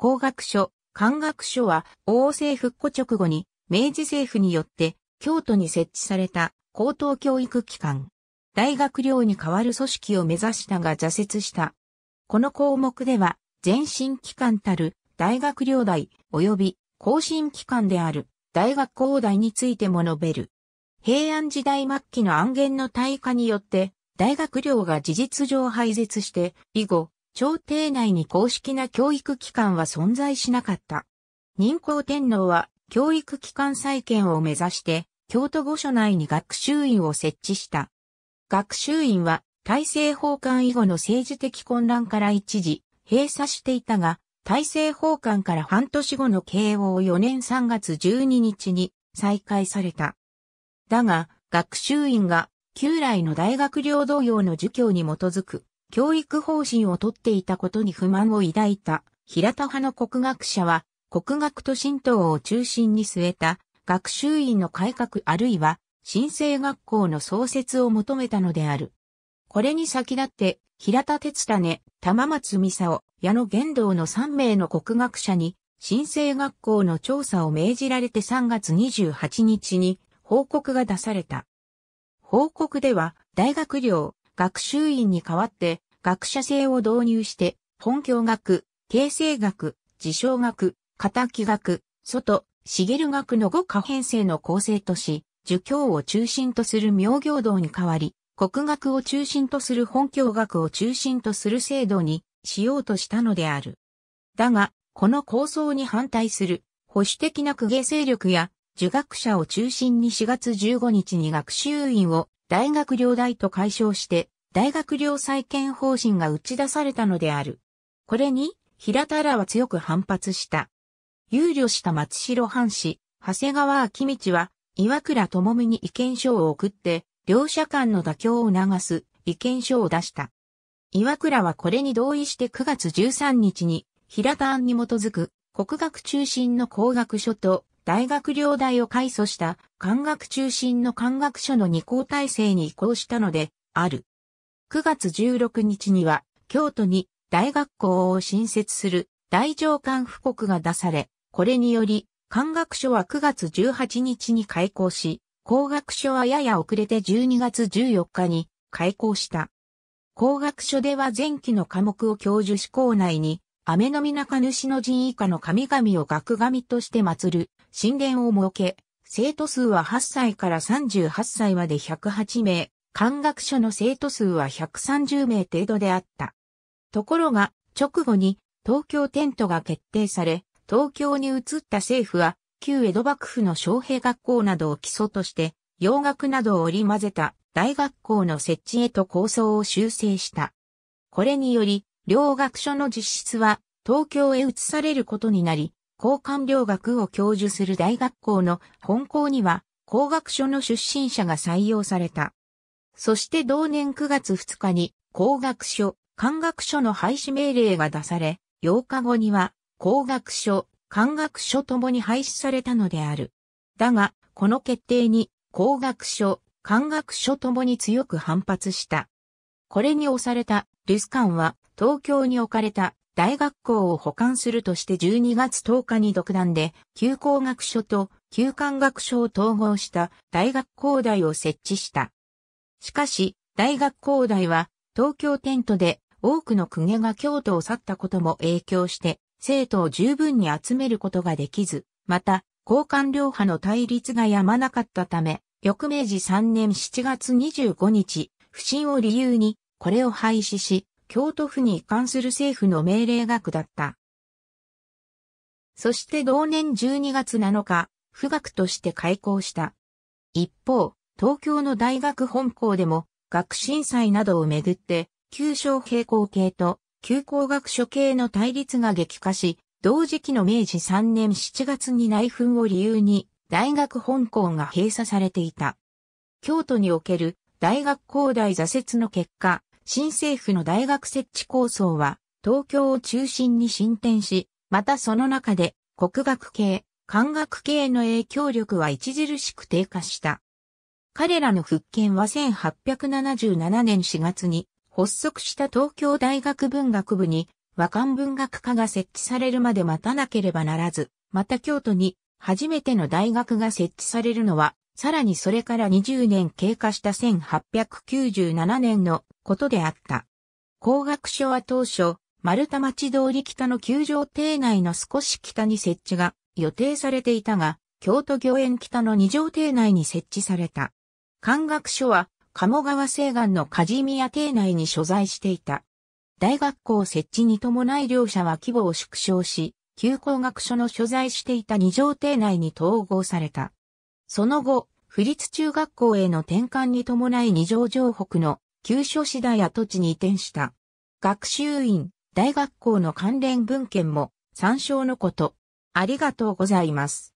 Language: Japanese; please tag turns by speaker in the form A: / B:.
A: 工学書、管学書は、王政復古直後に、明治政府によって、京都に設置された高等教育機関。大学寮に代わる組織を目指したが挫折した。この項目では、前進機関たる大学寮大及び更新機関である大学校大についても述べる。平安時代末期の暗言の対化によって、大学寮が事実上廃絶して、以後、朝廷内に公式な教育機関は存在しなかった。任皇天皇は教育機関再建を目指して、京都御所内に学習院を設置した。学習院は大政奉還以後の政治的混乱から一時閉鎖していたが、大政奉還から半年後の慶応4年3月12日に再開された。だが、学習院が旧来の大学領同様の儒教に基づく教育方針をとっていたことに不満を抱いた平田派の国学者は、国学と神道を中心に据えた学習院の改革あるいは新生学校の創設を求めたのである。これに先立って、平田哲種、玉松美佐矢野玄道の3名の国学者に、新生学校の調査を命じられて3月28日に報告が出された。報告では、大学寮、学習院に代わって、学者制を導入して、本教学、形成学、自称学、仇学、外、茂学の5可編成の構成とし、儒教を中心とする明行道に代わり、国学を中心とする本教学を中心とする制度にしようとしたのである。だが、この構想に反対する保守的な区芸勢力や儒学者を中心に4月15日に学習院を大学領大と解消して大学寮再建方針が打ち出されたのである。これに、平田らは強く反発した。憂慮した松代藩士、長谷川明道は、岩倉智美に意見書を送って、両者間の妥協を促す意見書を出した。岩倉はこれに同意して9月13日に、平田案に基づく国学中心の工学書と大学領代を改組した官学中心の官学書の二項体制に移行したのである。9月16日には、京都に大学校を新設する大上官布告が出され、これにより、官学書は9月18日に開校し、工学書はやや遅れて12月14日に開校した。工学書では前期の科目を教授志向内に、雨の皆中主の人以下の神々を学神として祀る、神殿を設け、生徒数は8歳から38歳まで108名、漢学所の生徒数は130名程度であった。ところが、直後に東京テントが決定され、東京に移った政府は、旧江戸幕府の昌平学校などを基礎として、洋楽などを織り交ぜた大学校の設置へと構想を修正した。これにより、両学所の実質は東京へ移されることになり、交換両学を教授する大学校の本校には、工学所の出身者が採用された。そして同年9月2日に工学書、官学書の廃止命令が出され、8日後には工学書、官学書ともに廃止されたのである。だが、この決定に工学書、官学書ともに強く反発した。これに押されたルスカンは東京に置かれた大学校を保管するとして12月10日に独断で旧工学書と旧官学書を統合した大学校大を設置した。しかし、大学高大は東京テントで多くの公家が京都を去ったことも影響して、生徒を十分に集めることができず、また、交換両派の対立がやまなかったため、翌明治3年7月25日、不審を理由に、これを廃止し、京都府に移管する政府の命令額だった。そして同年12月7日、府学として開校した。一方、東京の大学本校でも学震祭などをめぐって、旧小平校系と旧工学所系の対立が激化し、同時期の明治3年7月に内紛を理由に大学本校が閉鎖されていた。京都における大学校大挫折の結果、新政府の大学設置構想は東京を中心に進展し、またその中で国学系、官学系の影響力は著しく低下した。彼らの復権は1877年4月に発足した東京大学文学部に和漢文学科が設置されるまで待たなければならず、また京都に初めての大学が設置されるのは、さらにそれから20年経過した1897年のことであった。工学所は当初、丸太町通り北の球場邸内の少し北に設置が予定されていたが、京都御苑北の二条邸内に設置された。漢学所は、鴨川西岸の梶宮邸内に所在していた。大学校設置に伴い両者は規模を縮小し、旧工学所の所在していた二条邸内に統合された。その後、府立中学校への転換に伴い二条城北の旧書次第跡地に移転した。学習院、大学校の関連文献も参照のこと。ありがとうございます。